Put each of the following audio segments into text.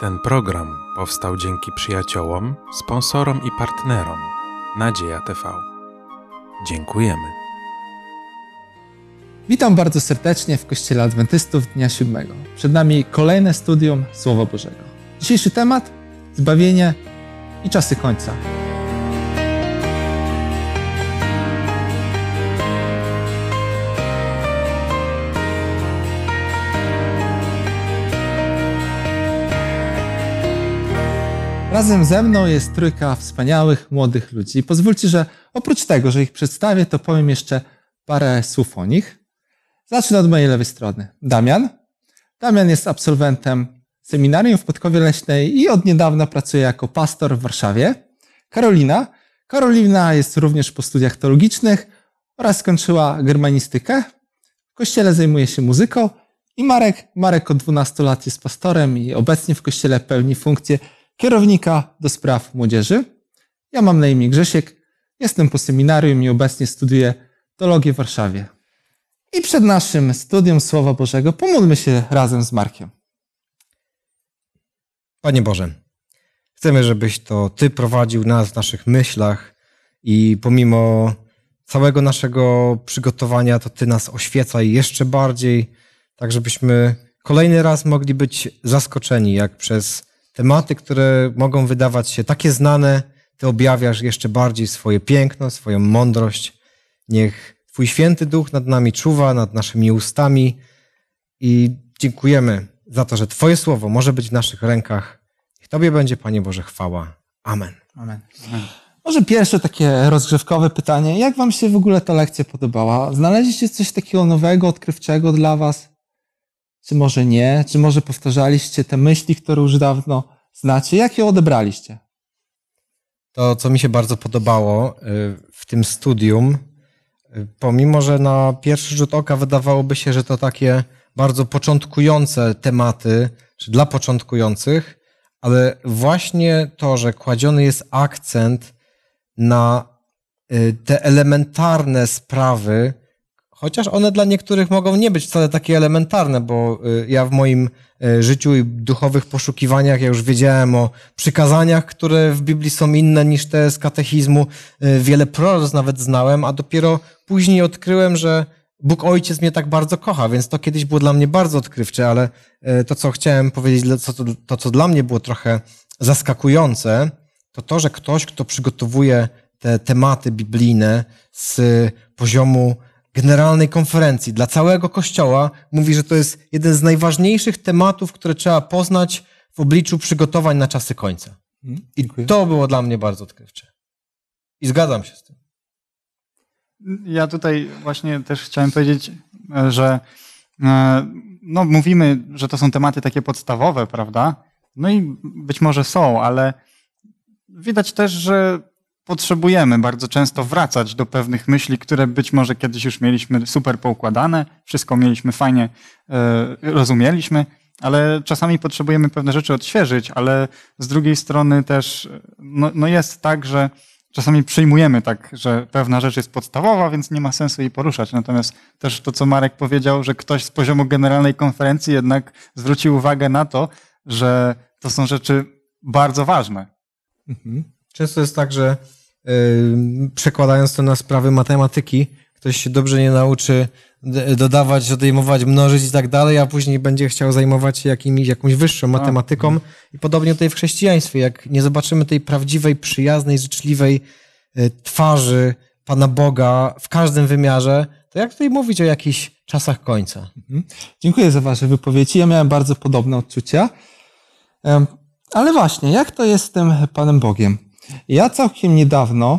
Ten program powstał dzięki przyjaciołom, sponsorom i partnerom Nadzieja TV. Dziękujemy. Witam bardzo serdecznie w Kościele Adwentystów Dnia Siódmego. Przed nami kolejne studium Słowa Bożego. Dzisiejszy temat zbawienie i czasy końca. Razem ze mną jest trójka wspaniałych młodych ludzi. pozwólcie, że oprócz tego, że ich przedstawię, to powiem jeszcze parę słów o nich. Zacznę od mojej lewej strony. Damian. Damian jest absolwentem seminarium w Podkowie Leśnej i od niedawna pracuje jako pastor w Warszawie. Karolina. Karolina jest również po studiach teologicznych oraz skończyła germanistykę. W kościele zajmuje się muzyką. I Marek. Marek od 12 lat jest pastorem i obecnie w kościele pełni funkcję kierownika do spraw młodzieży. Ja mam na imię Grzesiek, jestem po seminarium i obecnie studiuję teologię w Warszawie. I przed naszym studium Słowa Bożego pomódlmy się razem z Markiem. Panie Boże, chcemy, żebyś to Ty prowadził nas w naszych myślach i pomimo całego naszego przygotowania, to Ty nas oświecaj jeszcze bardziej, tak żebyśmy kolejny raz mogli być zaskoczeni, jak przez tematy, które mogą wydawać się takie znane, ty objawiasz jeszcze bardziej swoje piękno, swoją mądrość. Niech Twój święty duch nad nami czuwa, nad naszymi ustami i dziękujemy za to, że Twoje słowo może być w naszych rękach. Niech Tobie będzie, Panie Boże, chwała. Amen. Amen. Amen. Może pierwsze takie rozgrzewkowe pytanie. Jak Wam się w ogóle ta lekcja podobała? Znaleźliście coś takiego nowego, odkrywczego dla Was? czy może nie, czy może powtarzaliście te myśli, które już dawno znacie, jak je odebraliście? To, co mi się bardzo podobało y, w tym studium, y, pomimo że na pierwszy rzut oka wydawałoby się, że to takie bardzo początkujące tematy, czy dla początkujących, ale właśnie to, że kładziony jest akcent na y, te elementarne sprawy, Chociaż one dla niektórych mogą nie być wcale takie elementarne, bo y, ja w moim y, życiu i duchowych poszukiwaniach ja już wiedziałem o przykazaniach, które w Biblii są inne niż te z katechizmu. Y, wiele proroc nawet znałem, a dopiero później odkryłem, że Bóg Ojciec mnie tak bardzo kocha, więc to kiedyś było dla mnie bardzo odkrywcze, ale to, co chciałem powiedzieć, to, to co dla mnie było trochę zaskakujące, to to, że ktoś, kto przygotowuje te tematy biblijne z poziomu generalnej konferencji dla całego Kościoła mówi, że to jest jeden z najważniejszych tematów, które trzeba poznać w obliczu przygotowań na czasy końca. Mm, I to było dla mnie bardzo odkrywcze. I zgadzam się z tym. Ja tutaj właśnie też chciałem powiedzieć, e, że e, no, mówimy, że to są tematy takie podstawowe, prawda? No i być może są, ale widać też, że potrzebujemy bardzo często wracać do pewnych myśli, które być może kiedyś już mieliśmy super poukładane, wszystko mieliśmy fajnie, e, rozumieliśmy, ale czasami potrzebujemy pewne rzeczy odświeżyć, ale z drugiej strony też no, no jest tak, że czasami przyjmujemy tak, że pewna rzecz jest podstawowa, więc nie ma sensu jej poruszać. Natomiast też to, co Marek powiedział, że ktoś z poziomu generalnej konferencji jednak zwrócił uwagę na to, że to są rzeczy bardzo ważne. Mhm. Często jest tak, że przekładając to na sprawy matematyki, ktoś się dobrze nie nauczy dodawać, odejmować, mnożyć i tak dalej, a później będzie chciał zajmować się jakimiś, jakąś wyższą tak. matematyką. Mhm. I podobnie tutaj w chrześcijaństwie, jak nie zobaczymy tej prawdziwej, przyjaznej, życzliwej y, twarzy Pana Boga w każdym wymiarze, to jak tutaj mówić o jakichś czasach końca? Mhm. Dziękuję za Wasze wypowiedzi. Ja miałem bardzo podobne odczucia. Ale właśnie, jak to jest z tym Panem Bogiem? Ja całkiem niedawno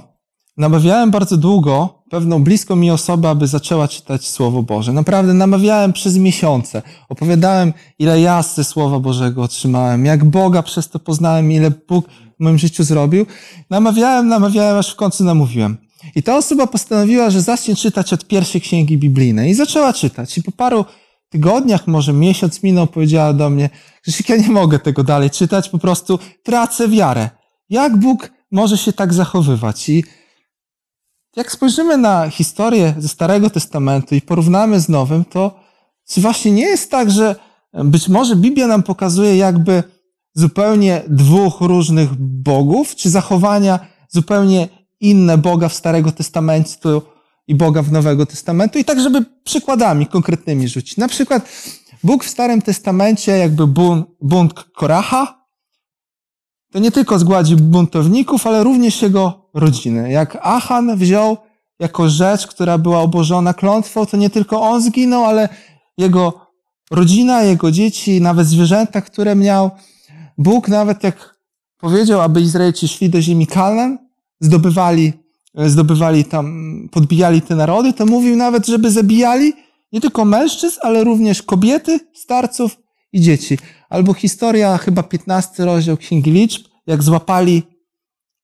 namawiałem bardzo długo pewną bliską mi osobę, aby zaczęła czytać Słowo Boże. Naprawdę namawiałem przez miesiące. Opowiadałem, ile ja ze Słowa Bożego otrzymałem, jak Boga przez to poznałem, ile Bóg w moim życiu zrobił. Namawiałem, namawiałem, aż w końcu namówiłem. I ta osoba postanowiła, że zacznie czytać od pierwszej księgi biblijnej. I zaczęła czytać. I po paru tygodniach, może miesiąc minął, powiedziała do mnie, że ja nie mogę tego dalej czytać, po prostu tracę wiarę. Jak Bóg może się tak zachowywać. I jak spojrzymy na historię ze Starego Testamentu i porównamy z Nowym, to czy właśnie nie jest tak, że być może Biblia nam pokazuje jakby zupełnie dwóch różnych bogów, czy zachowania zupełnie inne Boga w Starego Testamentu i Boga w Nowego Testamentu, i tak, żeby przykładami konkretnymi rzucić. Na przykład Bóg w Starym Testamencie, jakby bunt, bunt Koraha, to nie tylko zgładzi buntowników, ale również jego rodziny. Jak Achan wziął jako rzecz, która była obożona klątwą, to nie tylko on zginął, ale jego rodzina, jego dzieci, nawet zwierzęta, które miał. Bóg nawet jak powiedział, aby Izraelici szli do ziemi Kalem, zdobywali, zdobywali tam, podbijali te narody, to mówił nawet, żeby zabijali nie tylko mężczyzn, ale również kobiety, starców i dzieci. Albo historia, chyba 15 rozdział Księgi Liczb, jak złapali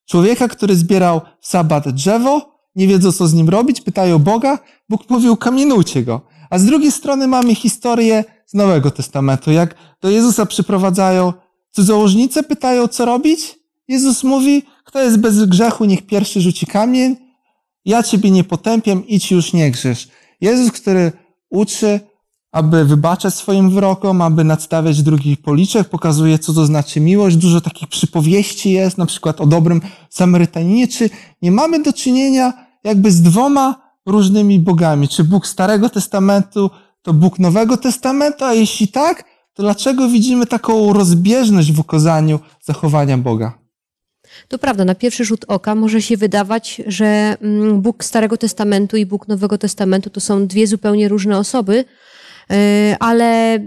człowieka, który zbierał w sabat drzewo, nie wiedzą co z nim robić, pytają Boga, Bóg mówił kamienujcie go. A z drugiej strony mamy historię z Nowego Testamentu, jak do Jezusa przyprowadzają cudzołożnice, pytają co robić, Jezus mówi, kto jest bez grzechu, niech pierwszy rzuci kamień, ja ciebie nie potępiam, idź już nie grzesz. Jezus, który uczy aby wybaczać swoim wrokom, aby nadstawiać drugich policzek, pokazuje, co to znaczy miłość. Dużo takich przypowieści jest, na przykład o dobrym Samarytaninie, czy nie mamy do czynienia jakby z dwoma różnymi bogami. Czy Bóg Starego Testamentu to Bóg Nowego Testamentu, a jeśli tak, to dlaczego widzimy taką rozbieżność w ukazaniu zachowania Boga? To prawda, na pierwszy rzut oka może się wydawać, że mm, Bóg Starego Testamentu i Bóg Nowego Testamentu to są dwie zupełnie różne osoby, Y, ale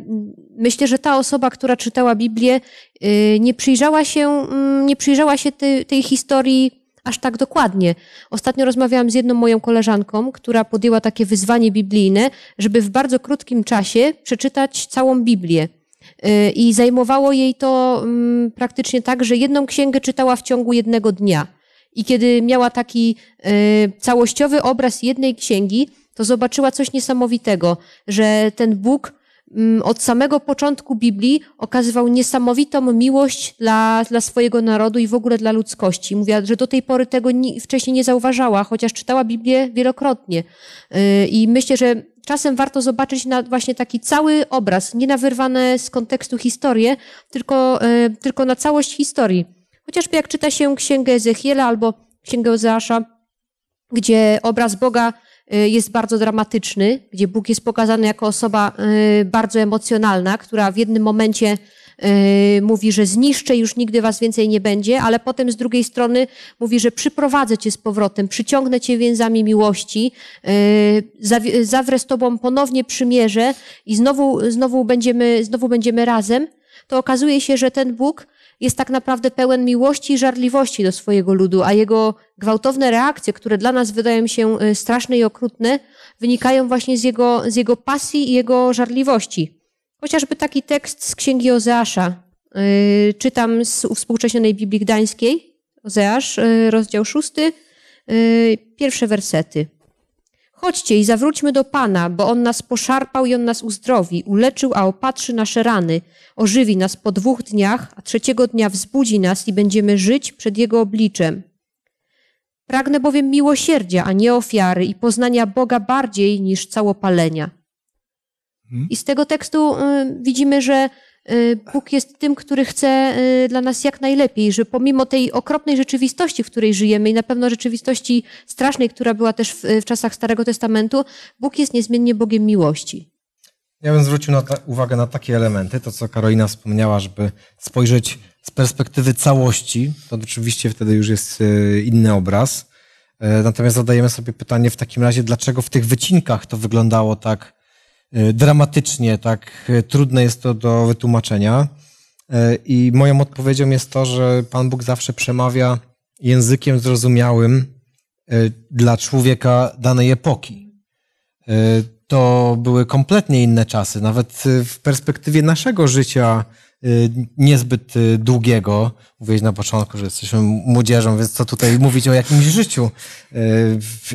myślę, że ta osoba, która czytała Biblię, y, nie przyjrzała się, mm, nie przyjrzała się tej, tej historii aż tak dokładnie. Ostatnio rozmawiałam z jedną moją koleżanką, która podjęła takie wyzwanie biblijne, żeby w bardzo krótkim czasie przeczytać całą Biblię. Y, I zajmowało jej to mm, praktycznie tak, że jedną księgę czytała w ciągu jednego dnia. I kiedy miała taki całościowy obraz jednej księgi, to zobaczyła coś niesamowitego, że ten Bóg mm, od samego początku Biblii okazywał niesamowitą miłość dla, dla swojego narodu i w ogóle dla ludzkości. Mówiła, że do tej pory tego wcześniej nie zauważała, chociaż czytała Biblię wielokrotnie. Yy, I myślę, że czasem warto zobaczyć na właśnie taki cały obraz, nie na wyrwane z kontekstu historię, tylko, yy, tylko na całość historii. Chociażby jak czyta się Księgę Ezechiela albo Księgę Ozeasza, gdzie obraz Boga Y, jest bardzo dramatyczny, gdzie Bóg jest pokazany jako osoba y, bardzo emocjonalna, która w jednym momencie y, mówi, że zniszczę, już nigdy was więcej nie będzie, ale potem z drugiej strony mówi, że przyprowadzę cię z powrotem, przyciągnę cię więzami miłości, zawrę z tobą ponownie przymierze i znowu, znowu, będziemy, znowu będziemy razem, to okazuje się, że ten Bóg jest tak naprawdę pełen miłości i żarliwości do swojego ludu, a jego gwałtowne reakcje, które dla nas wydają się y, straszne i okrutne, wynikają właśnie z jego, z jego pasji i jego żarliwości. Chociażby taki tekst z księgi Ozeasza, yy, czytam z współcześnionej Biblii Gdańskiej, Ozeasz, yy, rozdział szósty, yy, pierwsze wersety. Chodźcie i zawróćmy do Pana, bo On nas poszarpał i On nas uzdrowi, uleczył, a opatrzy nasze rany, ożywi nas po dwóch dniach, a trzeciego dnia wzbudzi nas i będziemy żyć przed Jego obliczem. Pragnę bowiem miłosierdzia, a nie ofiary i poznania Boga bardziej niż całopalenia. Hmm? I z tego tekstu y, widzimy, że Y, Bóg jest tym, który chce y, dla nas jak najlepiej, że pomimo tej okropnej rzeczywistości, w której żyjemy i na pewno rzeczywistości strasznej, która była też w, w czasach Starego Testamentu, Bóg jest niezmiennie Bogiem miłości. Ja bym zwrócił na ta, uwagę na takie elementy, to co Karolina wspomniała, żeby spojrzeć z perspektywy całości, to oczywiście wtedy już jest y, inny obraz. E, natomiast zadajemy sobie pytanie w takim razie, dlaczego w tych wycinkach to wyglądało tak E, dramatycznie, tak e, trudne jest to do wytłumaczenia. E, I moją odpowiedzią jest to, że Pan Bóg zawsze przemawia językiem zrozumiałym dla człowieka danej epoki. To były kompletnie inne czasy, nawet w perspektywie naszego życia niezbyt długiego. Mówiłeś na początku, że jesteśmy młodzieżą, więc co tutaj mówić o jakimś życiu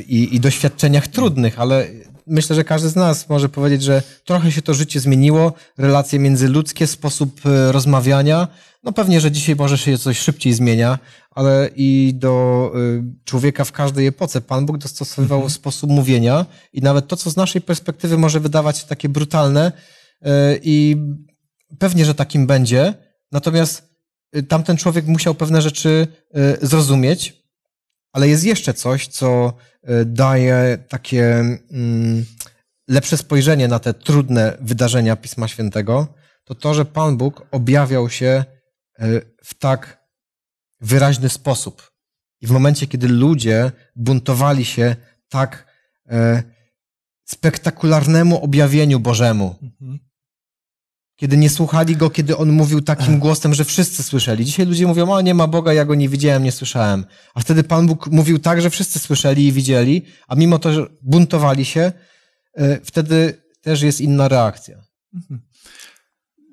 i, i doświadczeniach trudnych, ale myślę, że każdy z nas może powiedzieć, że trochę się to życie zmieniło, relacje międzyludzkie, sposób e, rozmawiania. No pewnie, że dzisiaj może się coś szybciej zmienia, ale i do e, człowieka w każdej epoce Pan Bóg dostosowywał mhm. sposób mówienia i nawet to, co z naszej perspektywy może wydawać się takie brutalne e, i pewnie, że takim będzie, natomiast tamten człowiek musiał pewne rzeczy zrozumieć, ale jest jeszcze coś, co e, daje takie mm, lepsze spojrzenie na te trudne wydarzenia Pisma Świętego, to to, że Pan Bóg objawiał się e, w tak wyraźny sposób. I w momencie, kiedy ludzie buntowali się tak e, spektakularnemu objawieniu Bożemu, mhm. Kiedy nie słuchali go, kiedy on mówił takim głosem, że wszyscy słyszeli. Dzisiaj ludzie mówią, o nie ma Boga, ja go nie widziałem, nie słyszałem. A wtedy Pan Bóg mówił tak, że wszyscy słyszeli i widzieli, a mimo to, że buntowali się, y, wtedy też jest inna reakcja. Mhm.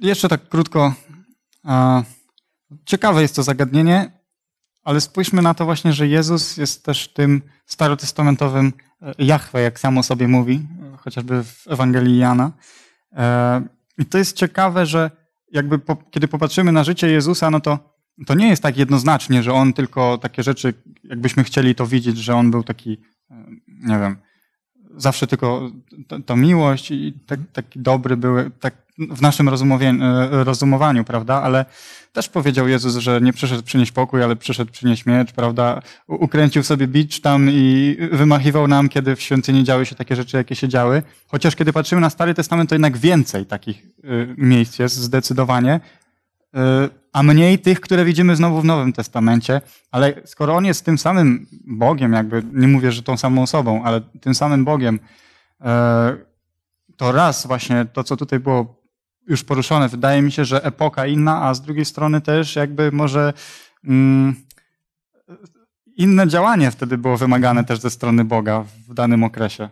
Jeszcze tak krótko. Ciekawe jest to zagadnienie, ale spójrzmy na to właśnie, że Jezus jest też tym starotestamentowym e, Jahwe, jak samo sobie mówi, e, chociażby w Ewangelii Jana. E, i to jest ciekawe, że jakby po, kiedy popatrzymy na życie Jezusa, no to, to nie jest tak jednoznacznie, że on tylko takie rzeczy, jakbyśmy chcieli to widzieć, że on był taki, e, nie wiem, zawsze tylko ta, miłość i tak, taki dobry były, tak w naszym e, rozumowaniu, prawda? Ale też powiedział Jezus, że nie przyszedł przynieść pokój, ale przyszedł przynieść miecz, prawda? Ukręcił sobie bicz tam i wymachiwał nam, kiedy w świątyni działy się takie rzeczy, jakie się działy. Chociaż kiedy patrzymy na Stary Testament, to jednak więcej takich y, miejsc jest zdecydowanie. Y, a mniej tych, które widzimy znowu w Nowym Testamencie. Ale skoro on jest tym samym Bogiem, jakby nie mówię, że tą samą osobą, ale tym samym Bogiem, e, to raz właśnie to, co tutaj było już poruszone, wydaje mi się, że epoka inna, a z drugiej strony też jakby może mm, inne działanie wtedy było wymagane też ze strony Boga w danym okresie.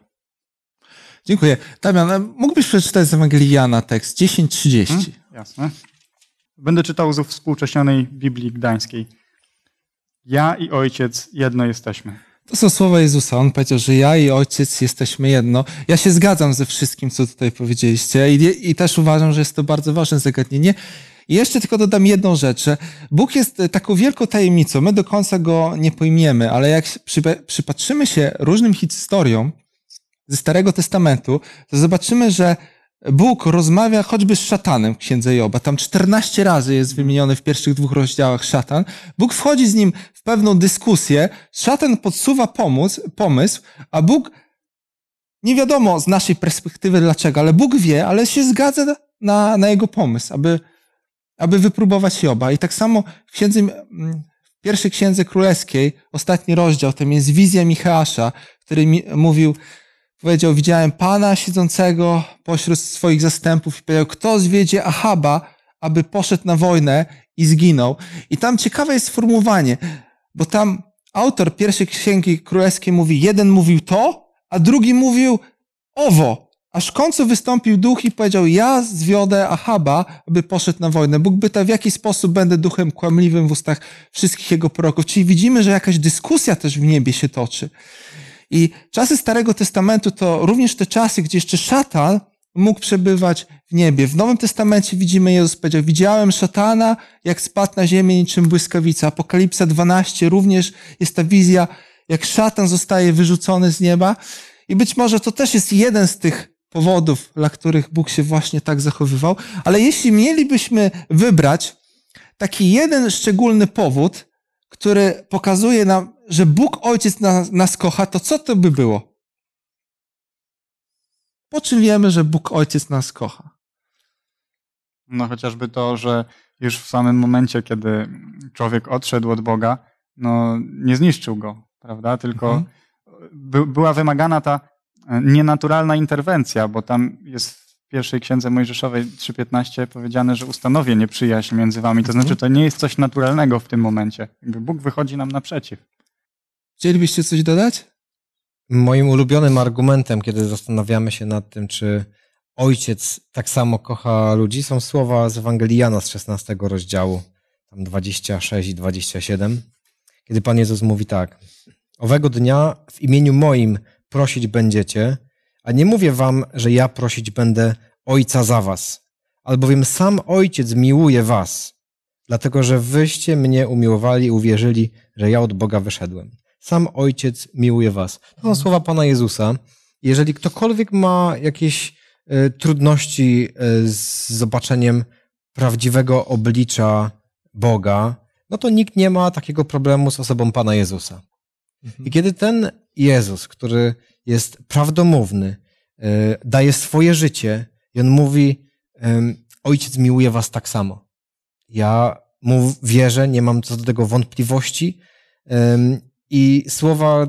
Dziękuję. Damian, mógłbyś przeczytać z Ewangelii Jana tekst 10.30? Hmm, jasne. Będę czytał ze współcześnionej Biblii Gdańskiej. Ja i Ojciec jedno jesteśmy. To są słowa Jezusa. On powiedział, że ja i Ojciec jesteśmy jedno. Ja się zgadzam ze wszystkim, co tutaj powiedzieliście i, i też uważam, że jest to bardzo ważne zagadnienie. I jeszcze tylko dodam jedną rzecz, że Bóg jest e, taką wielką tajemnicą. My do końca go nie pojmiemy, ale jak przypatrzymy się różnym historiom ze Starego Testamentu, to zobaczymy, że Bóg rozmawia choćby z szatanem w księdze Joba. Tam 14 razy jest wymieniony w pierwszych dwóch rozdziałach szatan. Bóg wchodzi z nim w pewną dyskusję. Szatan podsuwa pomysł, pomysł a Bóg nie wiadomo z naszej perspektywy dlaczego, ale Bóg wie, ale się zgadza na, na jego pomysł, aby, aby wypróbować Joba. I tak samo w księdze, mm, w pierwszej księdze królewskiej, ostatni rozdział, tam jest wizja Michała, który mi, mówił, Powiedział, widziałem Pana siedzącego pośród swoich zastępów i powiedział, kto zwiedzie Ahaba, aby poszedł na wojnę i zginął. I tam ciekawe jest sformułowanie, bo tam autor pierwszej księgi królewskiej mówi, jeden mówił to, a drugi mówił owo. Aż w końcu wystąpił duch i powiedział, ja zwiodę Ahaba, aby poszedł na wojnę. Bóg pyta, w jaki sposób będę duchem kłamliwym w ustach wszystkich jego proroków. Czyli widzimy, że jakaś dyskusja też w niebie się toczy. I czasy Starego Testamentu to również te czasy, gdzie jeszcze szatan mógł przebywać w niebie. W Nowym Testamencie widzimy, Jezus powiedział, widziałem szatana, jak spadł na ziemię niczym błyskawica. Apokalipsa 12 również jest ta wizja, jak szatan zostaje wyrzucony z nieba. I być może to też jest jeden z tych powodów, dla których Bóg się właśnie tak zachowywał. Ale jeśli mielibyśmy wybrać taki jeden szczególny powód, który pokazuje nam, że Bóg Ojciec nas, nas kocha, to co to by było? Po czym wiemy, że Bóg Ojciec nas kocha? No chociażby to, że już w samym momencie, kiedy człowiek odszedł od Boga, no nie zniszczył go, prawda? Tylko mhm. by, była wymagana ta e, nienaturalna interwencja, bo tam jest pierwszej księdze Mojżeszowej 3.15 powiedziane, że ustanowię nieprzyjaźń między wami. To znaczy, mhm. to nie jest coś naturalnego w tym momencie. Bóg wychodzi nam naprzeciw. Chcielibyście coś dodać? Moim ulubionym argumentem, kiedy zastanawiamy się nad tym, czy ojciec tak samo kocha ludzi, są słowa z Ewangelii Jana z 16 rozdziału, tam 26 i 27, kiedy Pan Jezus mówi tak. Owego dnia w imieniu moim prosić będziecie, a nie mówię wam, że ja prosić będę Ojca za was, albowiem sam Ojciec miłuje was, dlatego że wyście mnie umiłowali i uwierzyli, że ja od Boga wyszedłem. Sam Ojciec miłuje was. To są słowa Pana Jezusa. Jeżeli ktokolwiek ma jakieś y, trudności y, z zobaczeniem prawdziwego oblicza Boga, no to nikt nie ma takiego problemu z osobą Pana Jezusa. I mhm. kiedy ten Jezus, który jest prawdomówny, e, daje swoje życie i on mówi: Ojciec miłuje was tak samo. Ja mu wierzę, nie mam co do tego wątpliwości. I słowa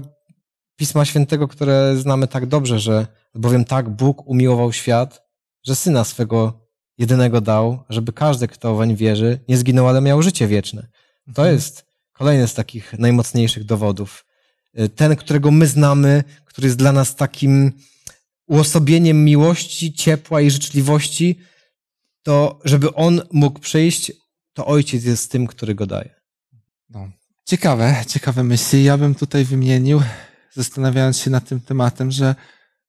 Pisma Świętego, które znamy tak dobrze, że bowiem tak Bóg umiłował świat, że syna swego jedynego dał, żeby każdy, kto weń wierzy, nie zginął, ale miał życie wieczne. To mhm. jest kolejny z takich najmocniejszych dowodów Y, ten, którego my znamy, który jest dla nas takim uosobieniem miłości, ciepła i życzliwości, to żeby on mógł przyjść, to ojciec jest tym, który go daje. No. Ciekawe, ciekawe myśli. Ja bym tutaj wymienił, zastanawiając się nad tym tematem, że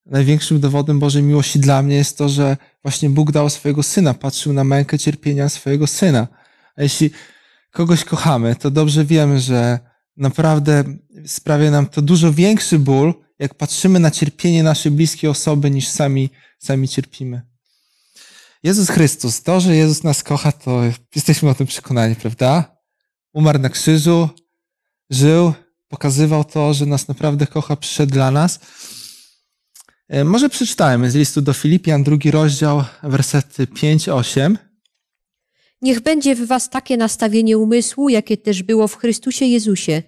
największym dowodem Bożej miłości dla mnie jest to, że właśnie Bóg dał swojego syna, patrzył na mękę cierpienia swojego syna. A jeśli kogoś kochamy, to dobrze wiemy, że naprawdę sprawia nam to dużo większy ból, jak patrzymy na cierpienie naszej bliskiej osoby, niż sami, sami cierpimy. Jezus Chrystus, to, że Jezus nas kocha, to jesteśmy o tym przekonani, prawda? Umarł na krzyżu, żył, pokazywał to, że nas naprawdę kocha, przyszedł dla nas. E, może przeczytajmy z listu do Filipian, drugi rozdział, wersety 5-8. Niech będzie w was takie nastawienie umysłu, jakie też było w Chrystusie Jezusie,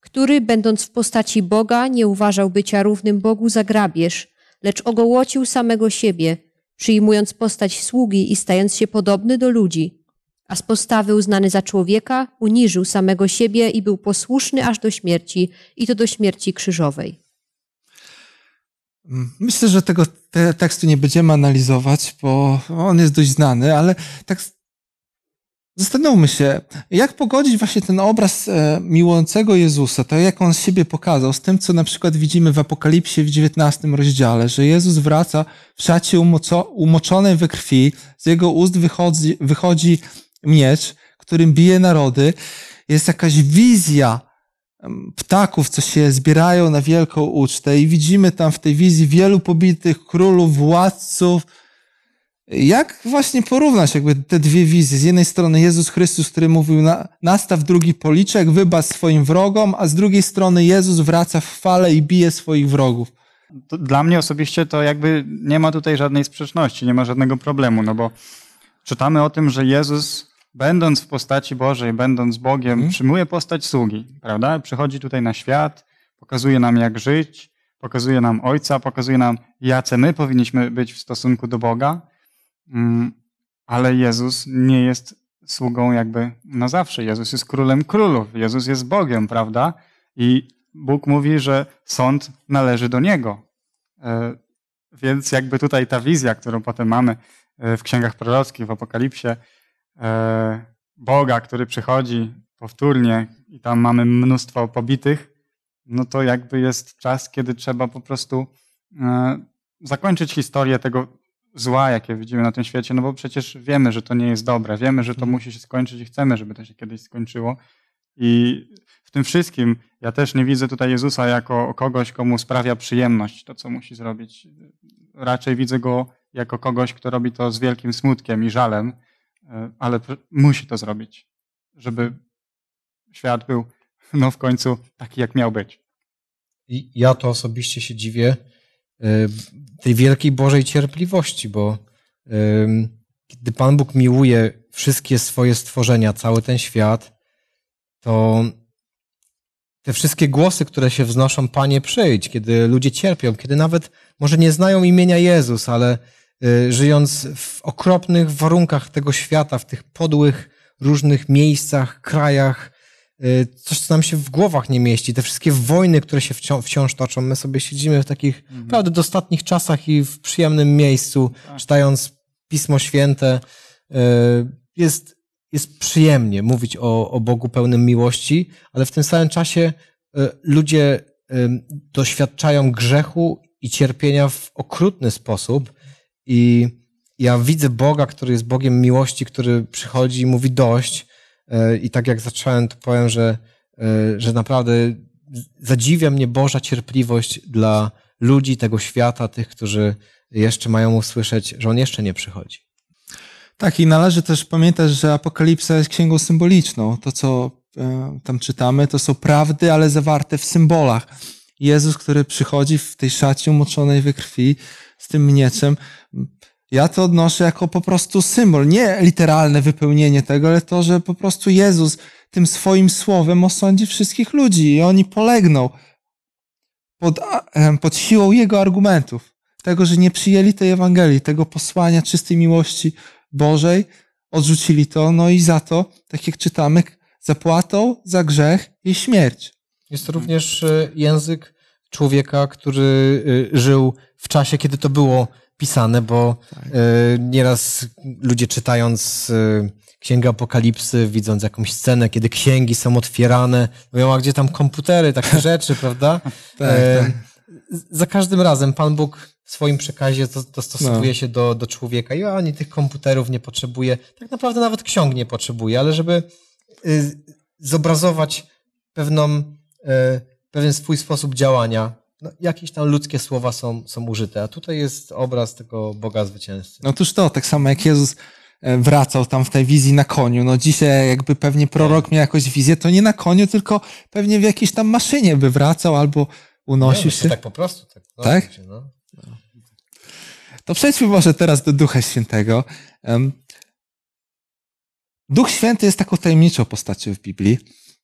który, będąc w postaci Boga, nie uważał bycia równym Bogu za grabież, lecz ogołocił samego siebie, przyjmując postać sługi i stając się podobny do ludzi, a z postawy uznany za człowieka uniżył samego siebie i był posłuszny aż do śmierci, i to do śmierci krzyżowej. Mm, myślę, że tego te tekstu nie będziemy analizować, bo on jest dość znany, ale tak Zastanówmy się, jak pogodzić właśnie ten obraz e, miłującego Jezusa, to jak on siebie pokazał, z tym, co na przykład widzimy w Apokalipsie w 19 rozdziale, że Jezus wraca w szacie umoco, umoczonej we krwi, z jego ust wychodzi, wychodzi miecz, którym bije narody. Jest jakaś wizja ptaków, co się zbierają na wielką ucztę i widzimy tam w tej wizji wielu pobitych królów, władców, jak właśnie porównać jakby te dwie wizje? Z jednej strony Jezus Chrystus, który mówił na, nastaw drugi policzek, wybacz swoim wrogom, a z drugiej strony Jezus wraca w fale i bije swoich wrogów. Dla mnie osobiście to jakby nie ma tutaj żadnej sprzeczności, nie ma żadnego problemu, no bo czytamy o tym, że Jezus, będąc w postaci Bożej, będąc Bogiem, hmm. przyjmuje postać sługi, prawda? Przychodzi tutaj na świat, pokazuje nam jak żyć, pokazuje nam Ojca, pokazuje nam jacy my powinniśmy być w stosunku do Boga. Mm, ale Jezus nie jest sługą jakby na zawsze. Jezus jest królem królów, Jezus jest Bogiem, prawda? I Bóg mówi, że sąd należy do Niego. E, więc jakby tutaj ta wizja, którą potem mamy e, w księgach prorockich, w Apokalipsie, e, Boga, który przychodzi powtórnie i tam mamy mnóstwo pobitych, no to jakby jest czas, kiedy trzeba po prostu zakończyć historię tego zła, jakie widzimy na tym świecie, no bo przecież wiemy, że to nie jest dobre, wiemy, że to mhm. musi się skończyć i chcemy, żeby to się kiedyś skończyło. I w tym wszystkim ja też nie widzę tutaj Jezusa jako kogoś, komu sprawia przyjemność to, co musi zrobić. Raczej widzę go jako kogoś, kto robi to z wielkim smutkiem i żalem, e, ale musi to zrobić, żeby świat był no w końcu taki, jak miał być. I ja to osobiście się dziwię, tej wielkiej Bożej cierpliwości, bo kiedy Pan Bóg miłuje wszystkie swoje stworzenia, cały ten świat, to te wszystkie głosy, które się wznoszą, Panie, przyjdź, kiedy ludzie cierpią, kiedy nawet może nie znają imienia Jezus, ale e, żyjąc w okropnych warunkach tego świata, w tych podłych, różnych miejscach, krajach, Y, coś, co nam się w głowach nie mieści. Te wszystkie wojny, które się wciąż, wciąż toczą. My sobie siedzimy w takich mhm. naprawdę dostatnich czasach i w przyjemnym miejscu, tak. czytając Pismo Święte. Y, jest, jest przyjemnie mówić o, o Bogu pełnym miłości, ale w tym samym czasie y, ludzie doświadczają grzechu i cierpienia w okrutny sposób. I ja widzę Boga, który jest Bogiem miłości, który przychodzi i mówi dość, E, I tak jak zacząłem, to powiem, że, e, że naprawdę zadziwia mnie Boża cierpliwość dla ludzi tego świata, tych, którzy jeszcze mają usłyszeć, że On jeszcze nie przychodzi. Tak, i należy też pamiętać, że Apokalipsa jest księgą symboliczną. To, co e, tam czytamy, to są prawdy, ale zawarte w symbolach. Jezus, który przychodzi w tej szacie umoczonej we krwi, z tym mieczem, ja to odnoszę jako po prostu symbol, nie literalne wypełnienie tego, ale to, że po prostu Jezus tym swoim słowem osądzi wszystkich ludzi i oni polegną pod, pod siłą jego argumentów. Tego, że nie przyjęli tej Ewangelii, tego posłania czystej miłości Bożej, odrzucili to, no i za to, tak jak czytamy, zapłatą za grzech i śmierć. Jest to również e, język człowieka, który e, żył w czasie, kiedy to było pisane, bo tak. E, nieraz ludzie czytając e, Księgę Apokalipsy, widząc jakąś scenę, kiedy księgi są otwierane, mówią, a gdzie tam komputery, takie rzeczy, prawda? tak, tak. e, tak. Za każdym razem Pan Bóg w swoim przekazie dostosowuje no. się do, do człowieka i ani tych komputerów nie potrzebuje, tak naprawdę nawet ksiąg nie potrzebuje, ale żeby e, zobrazować pewną, pewien swój sposób działania no, jakieś tam ludzkie słowa są, są użyte, a tutaj jest obraz tego Boga zwycięzcy. No toż to, tak samo jak Jezus e, wracał tam w tej wizji na koniu. No dzisiaj jakby pewnie prorok miał jakąś wizję, to nie na koniu, tylko pewnie w jakiejś tam maszynie by wracał albo unosił nie, no, się. Tak po prostu. Tak? tak? Się, No. To przejdźmy może teraz do Ducha Świętego. Duch Święty jest taką tajemniczą postacią w Biblii.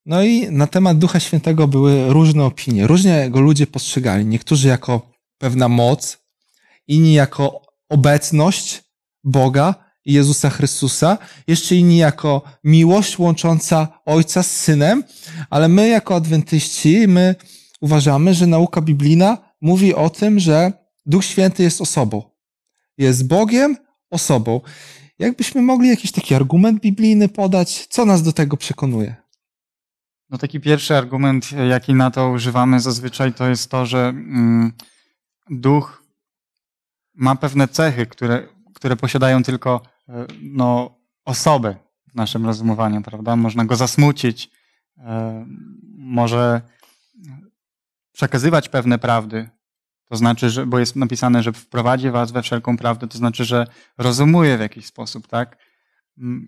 No i na temat Ducha Świętego były różne opinie. Różnie go ludzie postrzegali. Niektórzy jako pewna moc, inni jako obecność Boga i Jezusa Chrystusa, jeszcze inni jako miłość łącząca Ojca z Synem, ale my jako adwentyści, my uważamy, że nauka biblijna mówi o tym, że Duch Święty jest osobą. Jest Bogiem, osobą. Jakbyśmy mogli jakiś taki argument biblijny podać, co nas do tego przekonuje? No taki pierwszy argument, jaki na to używamy zazwyczaj, to jest to, że mm, duch ma pewne cechy, które, które posiadają tylko e, no, osoby w naszym rozumowaniu, prawda? Można go zasmucić, e, może przekazywać pewne prawdy. To znaczy, że, bo jest napisane, że wprowadzi was we wszelką prawdę, to znaczy, że rozumuje w jakiś sposób, tak? Mm,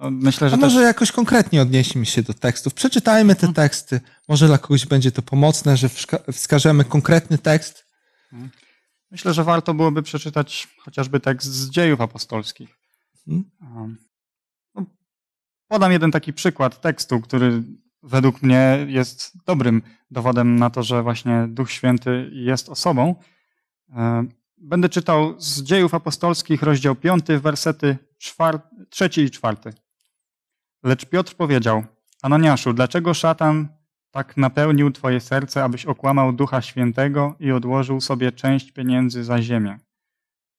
no, myślę, że A może też... jakoś konkretnie odnieśmy się do tekstów. Przeczytajmy te mhm. teksty. Może dla kogoś będzie to pomocne, że wskażemy konkretny tekst. Mhm. Myślę, że warto byłoby przeczytać chociażby tekst z dziejów apostolskich. Hmm? podam jeden taki przykład tekstu, który według mnie jest dobrym dowodem na to, że właśnie Duch Święty jest osobą. E, będę czytał z Dziejów Apostolskich, rozdział 5, wersety 3 i 4. Lecz Piotr powiedział: Ananiaszu, dlaczego szatan tak napełnił twoje serce, abyś okłamał Ducha Świętego i odłożył sobie część pieniędzy za ziemię?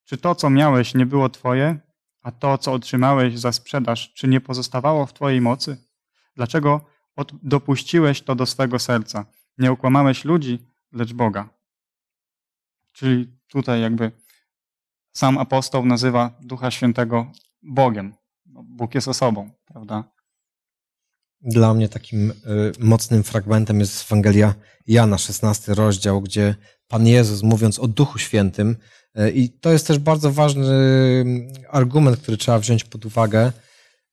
Czy to, co miałeś, nie było twoje, a to, co otrzymałeś za sprzedaż, czy nie pozostawało w twojej mocy? Dlaczego dopuściłeś to do swego serca? Nie okłamałeś ludzi, lecz Boga. Czyli tutaj jakby sam apostoł nazywa Ducha Świętego Bogiem. Bóg jest osobą, prawda? Dla mnie takim y, mocnym fragmentem jest Ewangelia Jana, 16 rozdział, gdzie Pan Jezus mówiąc o Duchu Świętym, y, i to jest też bardzo ważny mm, argument, który trzeba wziąć pod uwagę.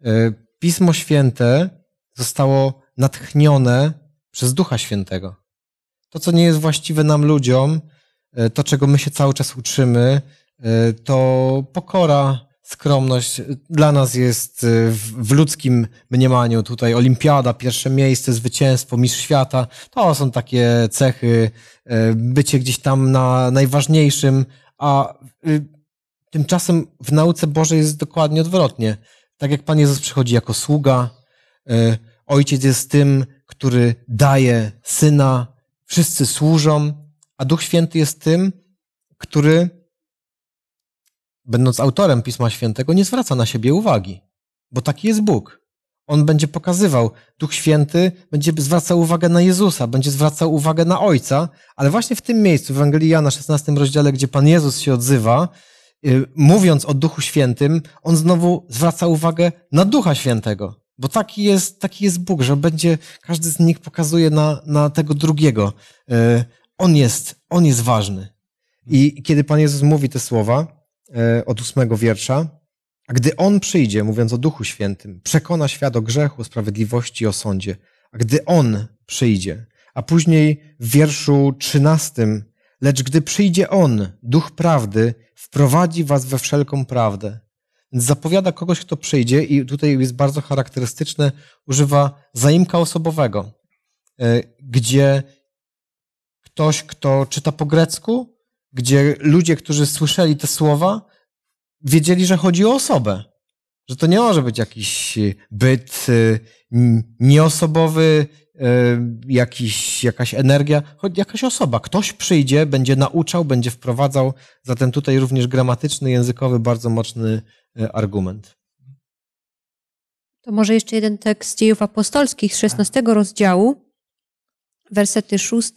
Y, Pismo Święte zostało natchnione przez Ducha Świętego. To, co nie jest właściwe nam ludziom, y, to, czego my się cały czas uczymy, y, to pokora, skromność y, dla nas jest y, w ludzkim mniemaniu tutaj olimpiada, pierwsze miejsce, zwycięstwo, mistrz świata. To są takie cechy, y, bycie gdzieś tam na najważniejszym, a tymczasem w nauce Bożej jest dokładnie odwrotnie. Tak jak Pan Jezus przychodzi jako sługa, Ojciec jest tym, który daje syna, wszyscy służą, a Duch Święty jest tym, który będąc autorem Pisma Świętego, nie zwraca na siebie uwagi, bo taki jest Bóg. On będzie pokazywał, Duch Święty będzie zwracał uwagę na Jezusa, będzie zwracał uwagę na Ojca, ale właśnie w tym miejscu, w Ewangelii Jana 16 rozdziale, gdzie Pan Jezus się odzywa, y, mówiąc o Duchu Świętym, on znowu zwraca uwagę na Ducha Świętego. Bo taki jest, taki jest Bóg, że będzie, każdy z nich pokazuje na, na tego drugiego. Y, on jest, on jest ważny. I kiedy Pan Jezus mówi te słowa, E, od ósmego wiersza. A gdy On przyjdzie, mówiąc o Duchu Świętym, przekona świat o grzechu, sprawiedliwości i o sądzie. A gdy On przyjdzie, a później w wierszu trzynastym, lecz gdy przyjdzie On, Duch Prawdy, wprowadzi was we wszelką prawdę. Więc zapowiada kogoś, kto przyjdzie i tutaj jest bardzo charakterystyczne, używa zaimka osobowego, e, gdzie ktoś, kto czyta po grecku, gdzie ludzie, którzy słyszeli te słowa, wiedzieli, że chodzi o osobę. Że to nie może być jakiś y, byt y, nieosobowy, y, jakiś, jakaś energia, choć jakaś osoba. Ktoś przyjdzie, będzie nauczał, będzie wprowadzał. Zatem tutaj również gramatyczny, językowy, bardzo mocny argument. To może jeszcze jeden tekst dziejów apostolskich z 16 rozdziału, wersety 6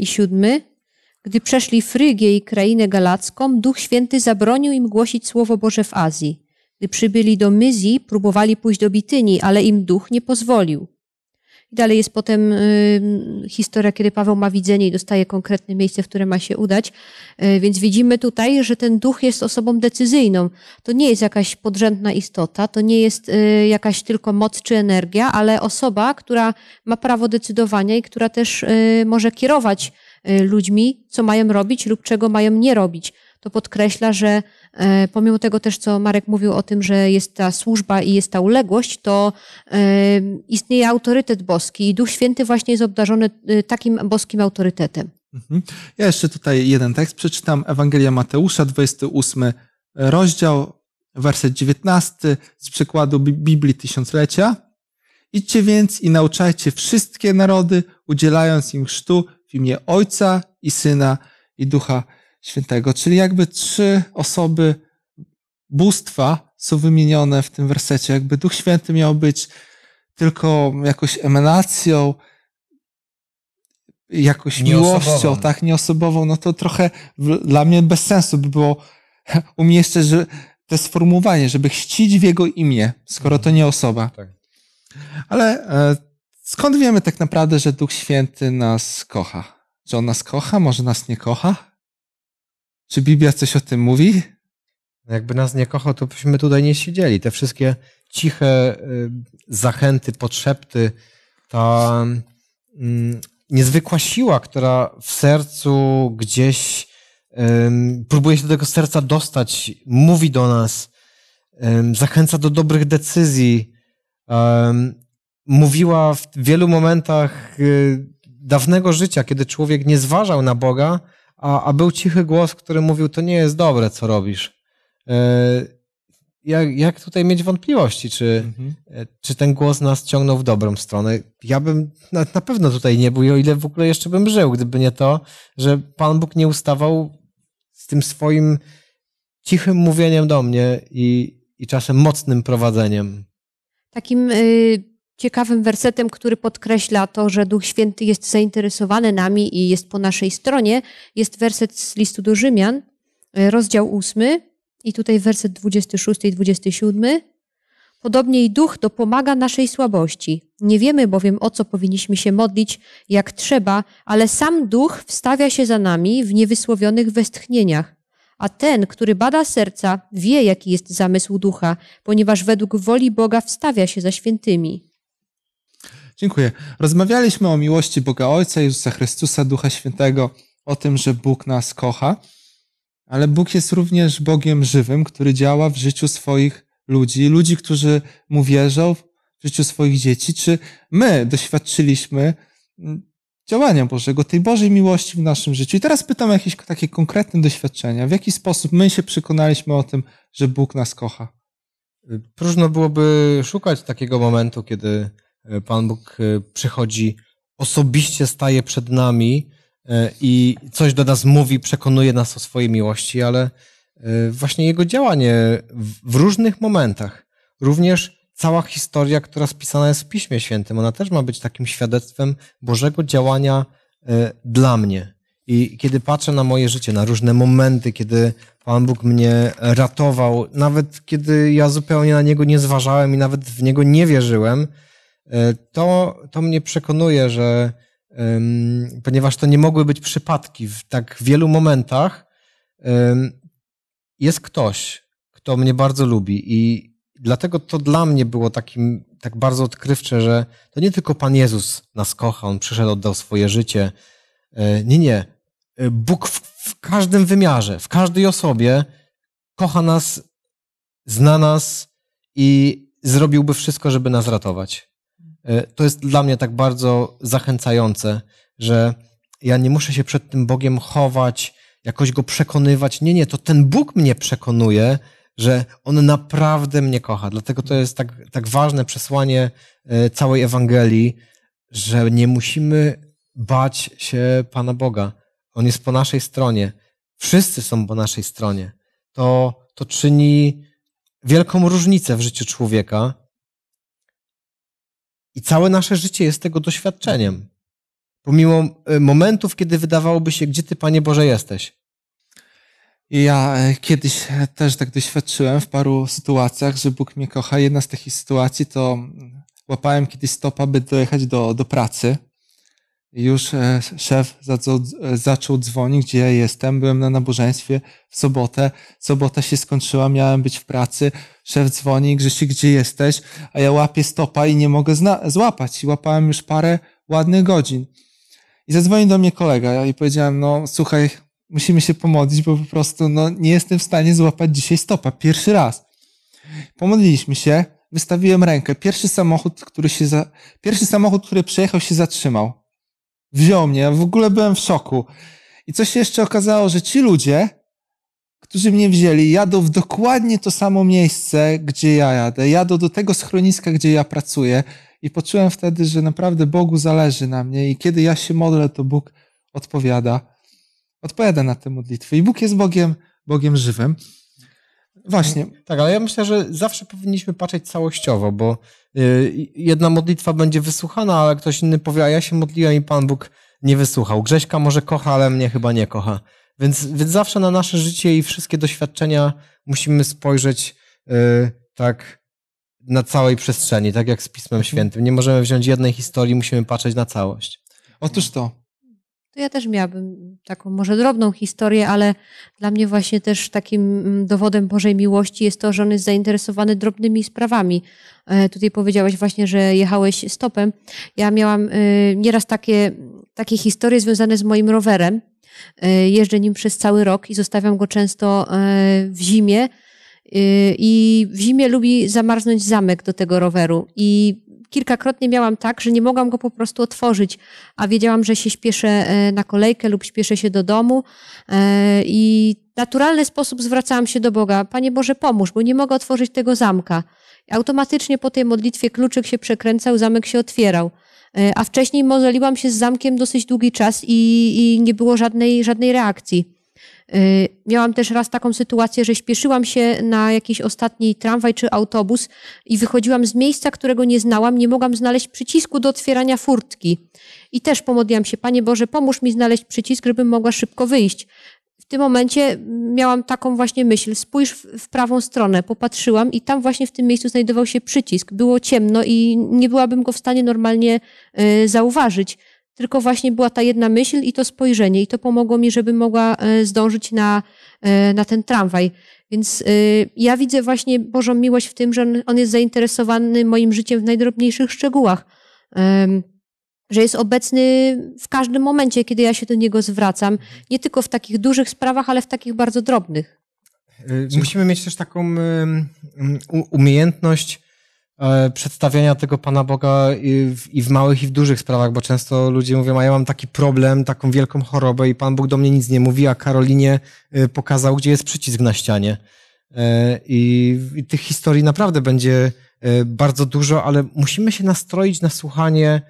i 7. Gdy przeszli Frygię i krainę galacką, Duch Święty zabronił im głosić Słowo Boże w Azji. Gdy przybyli do Myzji, próbowali pójść do Bityni, ale im Duch nie pozwolił. I dalej jest potem y, historia, kiedy Paweł ma widzenie i dostaje konkretne miejsce, w które ma się udać. Y, więc widzimy tutaj, że ten duch jest osobą decyzyjną. To nie jest jakaś podrzędna istota, to nie jest y, jakaś tylko moc czy energia, ale osoba, która ma prawo decydowania i która też y, może kierować Y, ludźmi, co mają robić lub czego mają nie robić. To podkreśla, że e, pomimo tego też, co Marek mówił o tym, że jest ta służba i jest ta uległość, to e, istnieje autorytet boski i Duch Święty właśnie jest obdarzony e, takim boskim autorytetem. Mhm. Ja jeszcze tutaj jeden tekst przeczytam. Ewangelia Mateusza, 28 rozdział, werset 19 z przykładu Biblii Tysiąclecia. Idźcie więc i nauczajcie wszystkie narody, udzielając im chrztu imię Ojca i Syna i Ducha Świętego. Czyli jakby trzy osoby bóstwa są wymienione w tym wersecie. Jakby Duch Święty miał być tylko jakąś emanacją, jakoś miłością, tak, nieosobową, no to trochę dla mnie bez sensu by było umieszczać że te sformułowanie, żeby chcić w Jego imię, skoro mhm. to nie osoba. Tak. Ale e, Skąd wiemy tak naprawdę, że Duch Święty nas kocha? Czy on nas kocha, może nas nie kocha? Czy Biblia coś o tym mówi? No jakby nas nie kochał, to byśmy tutaj nie siedzieli. Te wszystkie ciche y, zachęty, podszepty, ta mm, niezwykła siła, która w sercu gdzieś próbuje się do tego serca dostać, mówi do nas, zachęca do dobrych decyzji mówiła w wielu momentach y, dawnego życia, kiedy człowiek nie zważał na Boga, a, a był cichy głos, który mówił: To nie jest dobre, co robisz. Y, jak, jak tutaj mieć wątpliwości, czy, mhm. Y, czy ten głos nas ciągnął w dobrą stronę? Ja bym na, na pewno tutaj nie był, o ile w ogóle jeszcze bym żył, gdyby nie to, że Pan Bóg nie ustawał z tym swoim cichym mówieniem do mnie i, i czasem mocnym prowadzeniem. Takim. Y ciekawym wersetem, który podkreśla to, że Duch Święty jest zainteresowany nami i jest po naszej stronie, jest werset z listu do Rzymian, e, rozdział 8 i tutaj werset 26 i 27. Podobnie i Duch dopomaga naszej słabości. Nie wiemy bowiem, o co powinniśmy się modlić, jak trzeba, ale sam Duch wstawia się za nami w niewysłowionych westchnieniach. A ten, który bada serca, wie, jaki jest zamysł Ducha, ponieważ według woli Boga wstawia się za świętymi. Dziękuję. Rozmawialiśmy o miłości Boga Ojca, Jezusa Chrystusa, Ducha Świętego, o tym, że Bóg nas kocha, ale Bóg jest również Bogiem żywym, który działa w życiu swoich ludzi, ludzi, którzy mu wierzą, w życiu swoich dzieci. Czy my doświadczyliśmy mm, działania Bożego, tej Bożej miłości w naszym życiu? I teraz pytam o jakieś takie konkretne doświadczenia. W jaki sposób my się przekonaliśmy o tym, że Bóg nas kocha? Próżno byłoby szukać takiego momentu, kiedy E, Pan Bóg e, przychodzi, osobiście staje przed nami e, i coś do nas mówi, przekonuje nas o swojej miłości, ale właśnie Jego działanie w różnych momentach, również cała historia, która spisana jest w Piśmie Świętym, ona też ma być takim świadectwem Bożego działania dla mnie. I kiedy patrzę na moje życie, na różne momenty, kiedy Pan Bóg mnie ratował, nawet kiedy ja zupełnie na niego nie zważałem i nawet w niego nie wierzyłem, E, to, to mnie przekonuje, że ponieważ to nie mogły być przypadki w tak wielu momentach, jest ktoś, kto mnie bardzo lubi i dlatego to dla mnie było takim tak bardzo odkrywcze, że to nie tylko Pan Jezus nas kocha, On przyszedł, oddał swoje życie. E, nie, nie. E, Bóg w, w każdym wymiarze, w każdej osobie kocha nas, zna nas i zrobiłby wszystko, żeby nas ratować. E, to jest dla mnie tak bardzo zachęcające, że ja nie muszę się przed tym Bogiem chować, jakoś go przekonywać. Nie, nie, to ten Bóg mnie przekonuje, że on naprawdę mnie kocha. Dlatego to jest tak, tak ważne przesłanie e, całej Ewangelii, że nie musimy bać się Pana Boga. On jest po naszej stronie. Wszyscy są po naszej stronie. To, to czyni wielką różnicę w życiu człowieka i całe nasze życie jest tego doświadczeniem. Pomimo e, momentów, kiedy wydawałoby się, gdzie ty, Panie Boże, jesteś. Ja e, kiedyś e, też tak doświadczyłem w paru sytuacjach, że Bóg mnie kocha. Jedna z takich sytuacji to mm, łapałem kiedyś stopa, by dojechać do, do pracy już e, szef zaczął, e, zaczął dzwonić, gdzie ja jestem. Byłem na nabożeństwie w sobotę. Sobota się skończyła, miałem być w pracy. Szef dzwoni, Grzesiu, gdzie jesteś? A ja łapię stopa i nie mogę złapać. I łapałem już parę ładnych godzin. I zadzwonił do mnie kolega i powiedziałem, no słuchaj, musimy się pomodlić, bo po prostu no, nie jestem w stanie złapać dzisiaj stopa. Pierwszy raz. Pomodliliśmy się, wystawiłem rękę. Pierwszy samochód, który się za... Pierwszy samochód, który przejechał, się zatrzymał wziął mnie. w ogóle byłem w szoku. I coś się jeszcze okazało, że ci ludzie, którzy mnie wzięli, jadą w dokładnie to samo miejsce, gdzie ja jadę. Jadą do tego schroniska, gdzie ja pracuję. I poczułem wtedy, że naprawdę Bogu zależy na mnie i kiedy ja się modlę, to Bóg odpowiada. Odpowiada na te modlitwy. I Bóg jest Bogiem, Bogiem żywym. Właśnie, tak, ale ja myślę, że zawsze powinniśmy patrzeć całościowo, bo y, jedna modlitwa będzie wysłuchana, ale ktoś inny powie, a ja się modliłem i Pan Bóg nie wysłuchał. Grześka może kocha, ale mnie chyba nie kocha. Więc, więc zawsze na nasze życie i wszystkie doświadczenia musimy spojrzeć y, tak na całej przestrzeni, tak jak z Pismem mhm. Świętym. Nie możemy wziąć jednej historii, musimy patrzeć na całość. Otóż to to ja też miałabym taką może drobną historię, ale dla mnie właśnie też takim mm, dowodem Bożej miłości jest to, że on jest zainteresowany drobnymi sprawami. E, tutaj powiedziałeś właśnie, że jechałeś stopem. Ja miałam e, nieraz takie, takie historie związane z moim rowerem. E, jeżdżę nim przez cały rok i zostawiam go często w zimie. I w zimie lubi zamarznąć zamek do tego roweru. I kilkakrotnie miałam tak, że nie mogłam go po prostu otworzyć, a wiedziałam, że się śpieszę e, na kolejkę lub śpieszę się do domu e, i naturalny sposób zwracałam się do Boga. Panie Boże, pomóż, bo nie mogę otworzyć tego zamka. Automatycznie po tej modlitwie kluczyk się przekręcał, zamek się otwierał. E, a wcześniej modliłam się z zamkiem dosyć długi czas i, i nie było żadnej, żadnej reakcji. Y, miałam też raz taką sytuację, że śpieszyłam się na jakiś ostatni tramwaj czy autobus i wychodziłam z miejsca, którego nie znałam, nie mogłam znaleźć przycisku do otwierania furtki. I też pomodliłam się, Panie Boże, pomóż mi znaleźć przycisk, żebym mogła szybko wyjść. W tym momencie miałam taką właśnie myśl, spójrz w, prawą stronę, popatrzyłam i tam właśnie w tym miejscu znajdował się przycisk. Było ciemno i nie byłabym go w stanie normalnie y, zauważyć tylko właśnie była ta jedna myśl i to spojrzenie, i to pomogło mi, żeby mogła e, zdążyć na, e, na ten tramwaj. Więc e, ja widzę właśnie Bożą miłość w tym, że on jest zainteresowany moim życiem w najdrobniejszych szczegółach, że jest obecny w każdym momencie, kiedy ja się do niego zwracam, nie tylko w takich dużych sprawach, ale w takich bardzo drobnych. Musimy mieć też taką umiejętność E, przedstawiania tego Pana Boga i w, małych, i w dużych sprawach, bo często ludzie mówią, a ja mam taki problem, taką wielką chorobę i Pan Bóg do mnie nic nie mówi, a Karolinie e, pokazał, gdzie jest przycisk na ścianie. E, I, i tych historii naprawdę będzie bardzo dużo, ale musimy się nastroić na słuchanie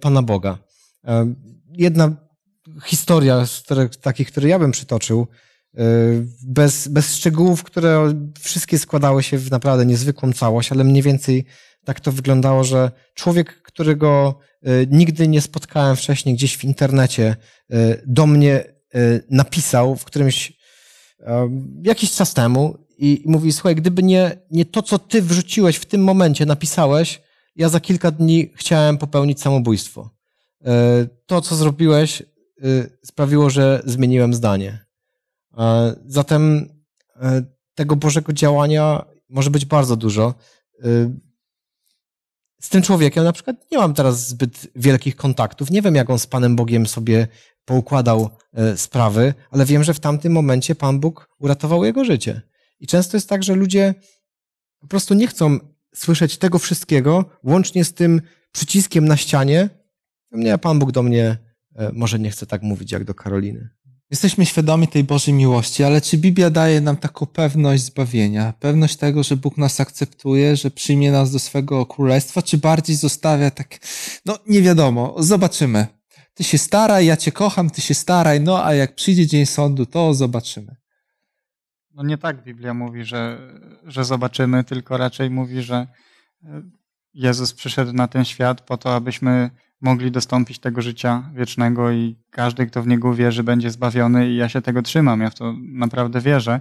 Pana Boga. Jedna historia z takich, które ja bym przytoczył, Y, bez, bez szczegółów, które wszystkie składały się w naprawdę niezwykłą całość, ale mniej więcej tak to wyglądało, że człowiek, którego y, nigdy nie spotkałem wcześniej gdzieś w internecie, y, do mnie napisał w którymś jakiś czas temu i mówi: Słuchaj, gdyby nie, nie to, co ty wrzuciłeś w tym momencie, napisałeś, ja za kilka dni chciałem popełnić samobójstwo. To, co zrobiłeś, sprawiło, że zmieniłem zdanie. E, zatem e, tego Bożego działania może być bardzo dużo. E, z tym człowiekiem na przykład nie mam teraz zbyt wielkich kontaktów. Nie wiem, jak on z Panem Bogiem sobie poukładał sprawy, ale wiem, że w tamtym momencie Pan Bóg uratował jego życie. I często jest tak, że ludzie po prostu nie chcą słyszeć tego wszystkiego, łącznie z tym przyciskiem na ścianie. Nie, Pan Bóg do mnie może nie chce tak mówić jak do Karoliny. Jesteśmy świadomi tej Bożej miłości, ale czy Biblia daje nam taką pewność zbawienia, pewność tego, że Bóg nas akceptuje, że przyjmie nas do swego królestwa, czy bardziej zostawia tak, no nie wiadomo, zobaczymy. Ty się staraj, ja cię kocham, ty się staraj, no a jak przyjdzie dzień sądu, to zobaczymy. No nie tak Biblia mówi, że, że zobaczymy, tylko raczej mówi, że e, Jezus przyszedł na ten świat po to, abyśmy mogli dostąpić tego życia wiecznego i każdy, kto w niego wierzy, będzie zbawiony i ja się tego trzymam, ja w to naprawdę wierzę,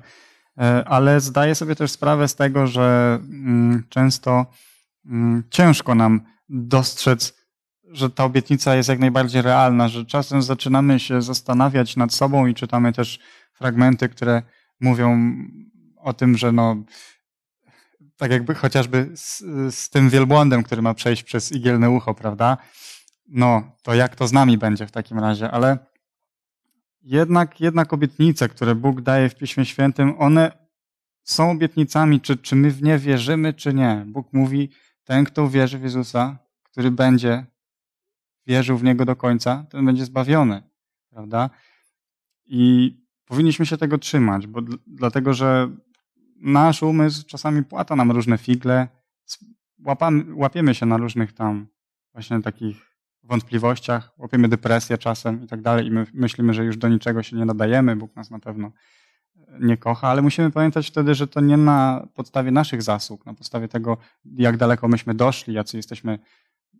e, ale zdaję sobie też sprawę z tego, że mm, często mm, ciężko nam dostrzec, że ta obietnica jest jak najbardziej realna, że czasem zaczynamy się zastanawiać nad sobą i czytamy też fragmenty, które mówią o tym, że no, tak jakby chociażby z, z, tym wielbłądem, który ma przejść przez igielne ucho, prawda? No, to jak to z nami będzie w takim razie, ale jednak, jednak obietnice, które Bóg daje w Piśmie Świętym, one są obietnicami, czy, czy my w nie wierzymy, czy nie. Bóg mówi, ten, kto wierzy w Jezusa, który będzie wierzył w Niego do końca, ten będzie zbawiony, prawda? I powinniśmy się tego trzymać, bo dlatego, że nasz umysł czasami płata nam różne figle, łapamy, łapiemy się na różnych tam właśnie takich wątpliwościach, łapiemy depresję czasem i tak dalej i my myślimy, że już do niczego się nie nadajemy, Bóg nas na pewno e, nie kocha, ale musimy pamiętać wtedy, że to nie na podstawie naszych zasług, na podstawie tego, jak daleko myśmy doszli, jacy jesteśmy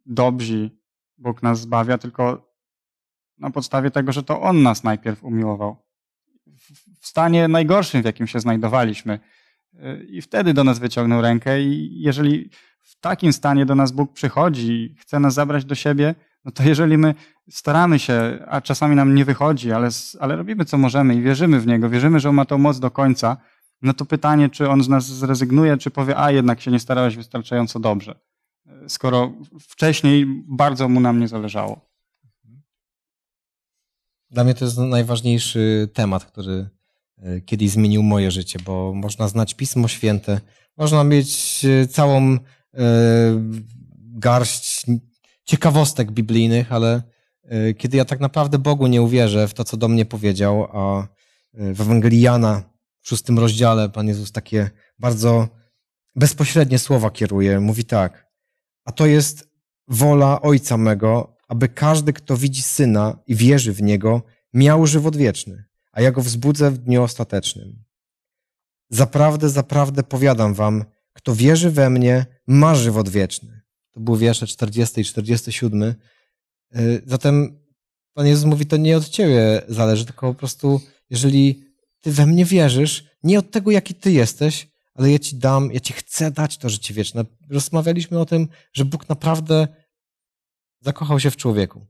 dobrzy, Bóg nas zbawia, tylko na podstawie tego, że to On nas najpierw umiłował. W stanie najgorszym, w jakim się znajdowaliśmy. E, I wtedy do nas wyciągnął rękę i jeżeli w takim stanie do nas Bóg przychodzi i chce nas zabrać do siebie, no to jeżeli my staramy się, a czasami nam nie wychodzi, ale, ale robimy co możemy i wierzymy w Niego, wierzymy, że On ma tą moc do końca, no to pytanie, czy On z nas zrezygnuje, czy powie, a jednak się nie starałeś wystarczająco dobrze, skoro wcześniej bardzo Mu nam nie zależało. Dla mnie to jest najważniejszy temat, który e, kiedyś zmienił moje życie, bo można znać Pismo Święte, można mieć e, całą e, garść ciekawostek biblijnych, ale e, kiedy ja tak naprawdę Bogu nie uwierzę w to, co do mnie powiedział, a e, w Ewangelii Jana w szóstym rozdziale Pan Jezus takie bardzo bezpośrednie słowa kieruje. Mówi tak, a to jest wola Ojca mego, aby każdy, kto widzi Syna i wierzy w Niego, miał żywot wieczny, a ja go wzbudzę w dniu ostatecznym. Zaprawdę, zaprawdę powiadam wam, kto wierzy we mnie, ma żywot wieczny to były wiersze 40 i 47. Y, zatem Pan Jezus mówi, to nie od ciebie zależy, tylko po prostu, jeżeli ty we mnie wierzysz, nie od tego, jaki ty jesteś, ale ja ci dam, ja ci chcę dać to życie wieczne. Rozmawialiśmy o tym, że Bóg naprawdę zakochał się w człowieku.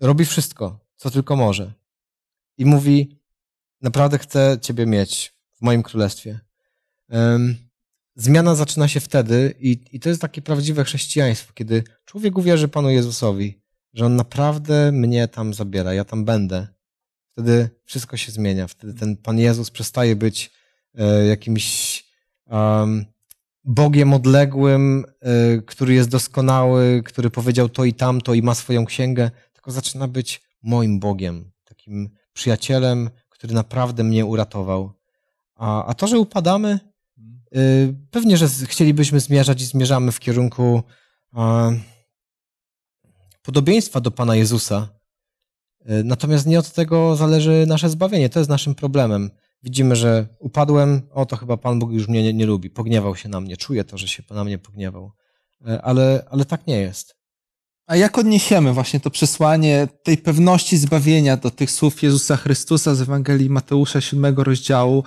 Robi wszystko, co tylko może. I mówi, naprawdę chcę ciebie mieć w moim królestwie. Um, zmiana zaczyna się wtedy i, i to jest takie prawdziwe chrześcijaństwo, kiedy człowiek uwierzy Panu Jezusowi, że On naprawdę mnie tam zabiera, ja tam będę. Wtedy wszystko się zmienia, wtedy ten Pan Jezus przestaje być e, jakimś um, Bogiem odległym, e, który jest doskonały, który powiedział to i tamto i ma swoją księgę, tylko zaczyna być moim Bogiem, takim przyjacielem, który naprawdę mnie uratował. A, a to, że upadamy, Y, pewnie, że chcielibyśmy zmierzać i zmierzamy w kierunku e, podobieństwa do Pana Jezusa. Y, natomiast nie od tego zależy nasze zbawienie. To jest naszym problemem. Widzimy, że upadłem, o to chyba Pan Bóg już mnie nie, nie lubi, pogniewał się na mnie, czuję to, że się na mnie pogniewał. E, ale, ale tak nie jest. A jak odniesiemy właśnie to przesłanie tej pewności zbawienia do tych słów Jezusa Chrystusa z Ewangelii Mateusza 7 rozdziału,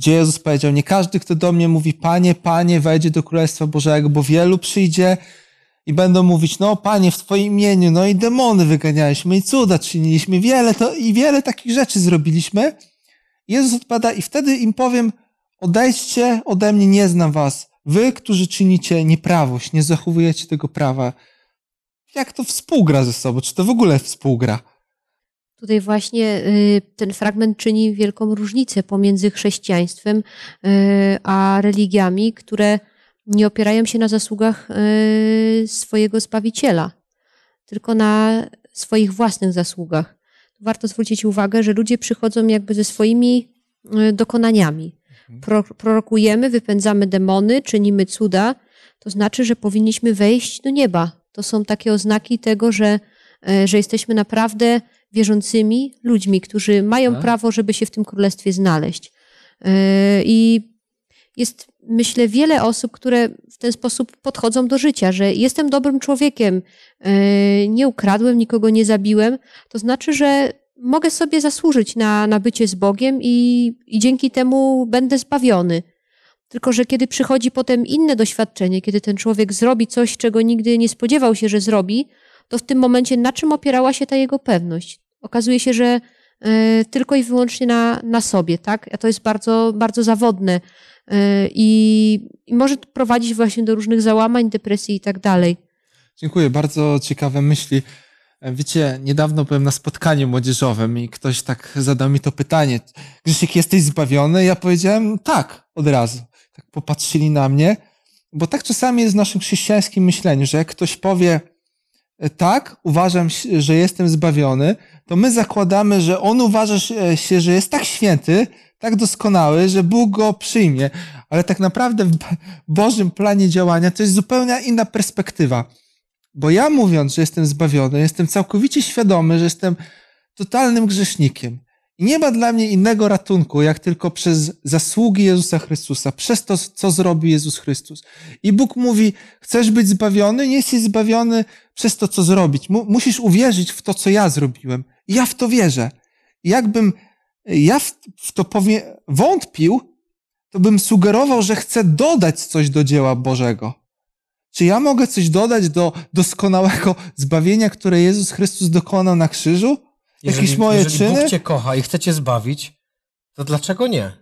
gdzie Jezus powiedział: Nie każdy, kto do mnie mówi, Panie, Panie, wejdzie do Królestwa Bożego, bo wielu przyjdzie i będą mówić: No, Panie, w Twoim imieniu, no i demony wyganialiśmy, i cuda czyniliśmy, wiele to, i wiele takich rzeczy zrobiliśmy. Jezus odpada i wtedy im powiem: Odejdźcie ode mnie, nie znam Was. Wy, którzy czynicie nieprawość, nie zachowujecie tego prawa. Jak to współgra ze sobą? Czy to w ogóle współgra? Tutaj właśnie y, ten fragment czyni wielką różnicę pomiędzy chrześcijaństwem y, a religiami, które nie opierają się na zasługach y, swojego Zbawiciela, tylko na swoich własnych zasługach. Warto zwrócić uwagę, że ludzie przychodzą jakby ze swoimi dokonaniami. Mhm. Pro, prorokujemy, wypędzamy demony, czynimy cuda, to znaczy, że powinniśmy wejść do nieba. To są takie oznaki tego, że, że jesteśmy naprawdę wierzącymi ludźmi, którzy mają tak. prawo, żeby się w tym królestwie znaleźć. E, I jest, myślę, wiele osób, które w ten sposób podchodzą do życia, że jestem dobrym człowiekiem, e, nie ukradłem, nikogo nie zabiłem. To znaczy, że mogę sobie zasłużyć na, na bycie z Bogiem i, i dzięki temu będę zbawiony. Tylko, że kiedy przychodzi potem inne doświadczenie, kiedy ten człowiek zrobi coś, czego nigdy nie spodziewał się, że zrobi, to w tym momencie na czym opierała się ta jego pewność? Okazuje się, że e, tylko i wyłącznie na, na sobie, tak? A to jest bardzo, bardzo zawodne e, i, i może prowadzić właśnie do różnych załamań, depresji i tak dalej. Dziękuję, bardzo ciekawe myśli. E, wiecie, niedawno byłem na spotkaniu młodzieżowym i ktoś tak zadał mi to pytanie. Grzesiek, jesteś zbawiony? Ja powiedziałem tak, od razu. Tak popatrzyli na mnie, bo tak czasami jest w naszym chrześcijańskim myśleniu, że jak ktoś powie, tak, uważam, że jestem zbawiony, to my zakładamy, że on uważa e, się, że jest tak święty, tak doskonały, że Bóg go przyjmie. Ale tak naprawdę w Bożym planie działania to jest zupełnie inna perspektywa. Bo ja mówiąc, że jestem zbawiony, jestem całkowicie świadomy, że jestem totalnym grzesznikiem. I nie ma dla mnie innego ratunku, jak tylko przez zasługi Jezusa Chrystusa, przez to, co zrobi Jezus Chrystus. I Bóg mówi, chcesz być zbawiony? Nie jesteś zbawiony przez to, co zrobić. musisz uwierzyć w to, co ja zrobiłem. I ja w to wierzę. I jakbym ja w, to powie, wątpił, to bym sugerował, że chcę dodać coś do dzieła Bożego. Czy ja mogę coś dodać do doskonałego zbawienia, które Jezus Chrystus dokonał na krzyżu? Jeżeli, jakieś moje jeżeli czyny. Jeżeli Bóg cię kocha i chce cię zbawić, to dlaczego nie?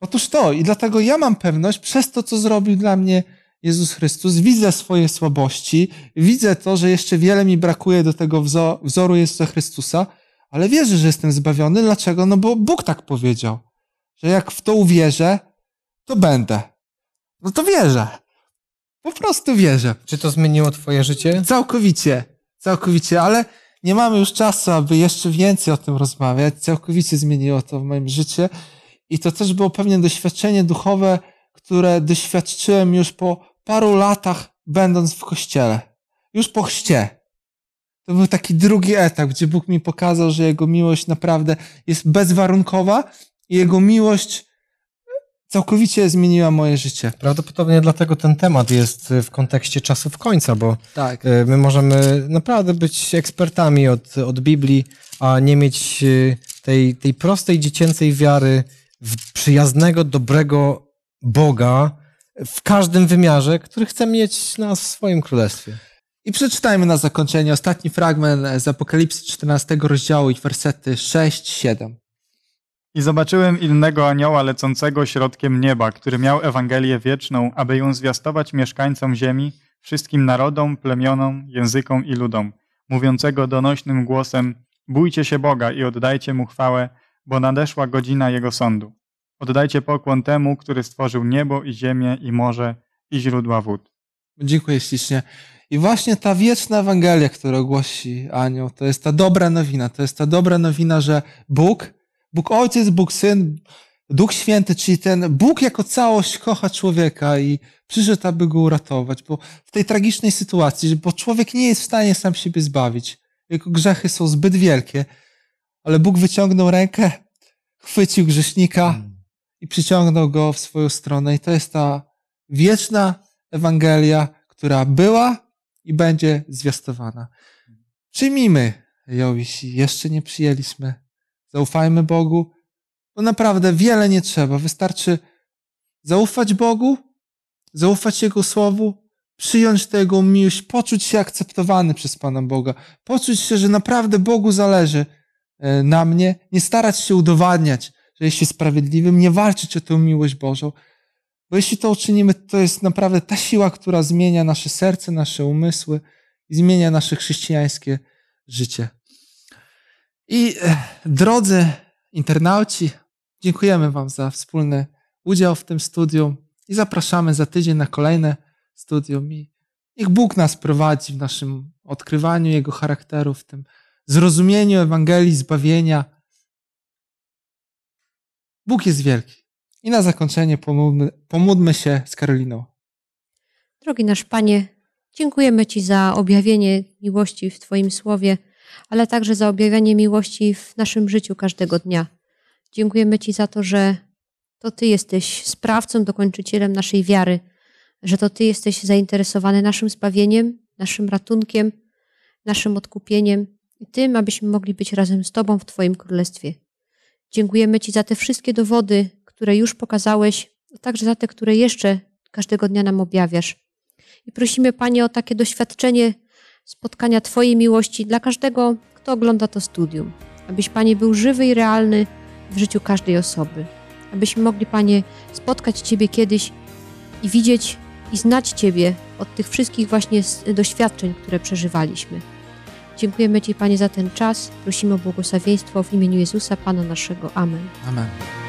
Otóż to i dlatego ja mam pewność przez to, co zrobił dla mnie Jezus Chrystus, widzę swoje słabości, widzę to, że jeszcze wiele mi brakuje do tego wzoru Jezusa Chrystusa, ale wierzę, że jestem zbawiony. Dlaczego? No bo Bóg tak powiedział, że jak w to uwierzę, to będę. No to wierzę. Po prostu wierzę. Czy to zmieniło twoje życie? Całkowicie. Całkowicie, ale nie mamy już czasu, aby jeszcze więcej o tym rozmawiać. Całkowicie zmieniło to w moim życiu. I to też było pewne doświadczenie duchowe, które doświadczyłem już po paru latach, będąc w kościele. Już po chście. To był taki drugi etap, gdzie Bóg mi pokazał, że Jego miłość naprawdę jest bezwarunkowa i Jego miłość całkowicie zmieniła moje życie. Prawdopodobnie dlatego ten temat jest y, w kontekście czasów końca, bo tak. Y, my możemy naprawdę być ekspertami od, od Biblii, a nie mieć y, tej, tej prostej, dziecięcej wiary w przyjaznego, dobrego Boga w każdym wymiarze, który chce mieć nas w swoim królestwie. I przeczytajmy na zakończenie ostatni fragment z Apokalipsy 14 rozdziału i wersety 6-7. I zobaczyłem innego anioła lecącego środkiem nieba, który miał Ewangelię wieczną, aby ją zwiastować mieszkańcom ziemi, wszystkim narodom, plemionom, językom i ludom, mówiącego donośnym głosem: Bójcie się Boga i oddajcie mu chwałę, bo nadeszła godzina jego sądu. Oddajcie pokłon temu, który stworzył niebo i ziemię i morze i źródła wód. Dziękuję ślicznie. I właśnie ta wieczna Ewangelia, którą głosi Anioł, to jest ta dobra nowina. To jest ta dobra nowina, że Bóg Bóg Ojciec, Bóg Syn, Duch Święty, czyli ten Bóg jako całość kocha człowieka i przyszedł, aby go uratować, bo w tej tragicznej sytuacji, bo człowiek nie jest w stanie sam siebie zbawić, jego grzechy są zbyt wielkie, ale Bóg wyciągnął rękę, chwycił grzesznika mm. i przyciągnął go w swoją stronę. I to jest ta wieczna Ewangelia, która była i będzie zwiastowana. Przyjmijmy ją, jeśli jeszcze nie przyjęliśmy. Zaufajmy Bogu, bo naprawdę wiele nie trzeba. Wystarczy zaufać Bogu, zaufać Jego słowu, przyjąć tę Jego miłość, poczuć się akceptowany przez Pana Boga, poczuć się, że naprawdę Bogu zależy e, na mnie, nie starać się udowadniać, że jest się sprawiedliwym, nie walczyć o tę miłość Bożą, bo jeśli to uczynimy, to jest naprawdę ta siła, która zmienia nasze serce, nasze umysły i zmienia nasze chrześcijańskie życie. I e, drodzy internauci, dziękujemy Wam za wspólny udział w tym studium i zapraszamy za tydzień na kolejne studium. I niech Bóg nas prowadzi w naszym odkrywaniu Jego charakteru, w tym zrozumieniu Ewangelii, zbawienia. Bóg jest wielki. I na zakończenie pomódmy, pomódmy się z Karoliną. Drogi nasz Panie, dziękujemy Ci za objawienie miłości w Twoim słowie ale także za objawianie miłości w naszym życiu każdego dnia. Dziękujemy Ci za to, że to Ty jesteś sprawcą, dokończycielem naszej wiary, że to Ty jesteś zainteresowany naszym spawieniem, naszym ratunkiem, naszym odkupieniem i tym, abyśmy mogli być razem z Tobą w Twoim królestwie. Dziękujemy Ci za te wszystkie dowody, które już pokazałeś, a także za te, które jeszcze każdego dnia nam objawiasz. I prosimy, Panie, o takie doświadczenie spotkania Twojej miłości dla każdego, kto ogląda to studium. Abyś, Panie, był żywy i realny w życiu każdej osoby. Abyśmy mogli, Panie, spotkać Ciebie kiedyś i widzieć i znać Ciebie od tych wszystkich właśnie doświadczeń, które przeżywaliśmy. Dziękujemy Ci, Panie, za ten czas. Prosimy o błogosławieństwo w imieniu Jezusa, Pana naszego. Amen. Amen.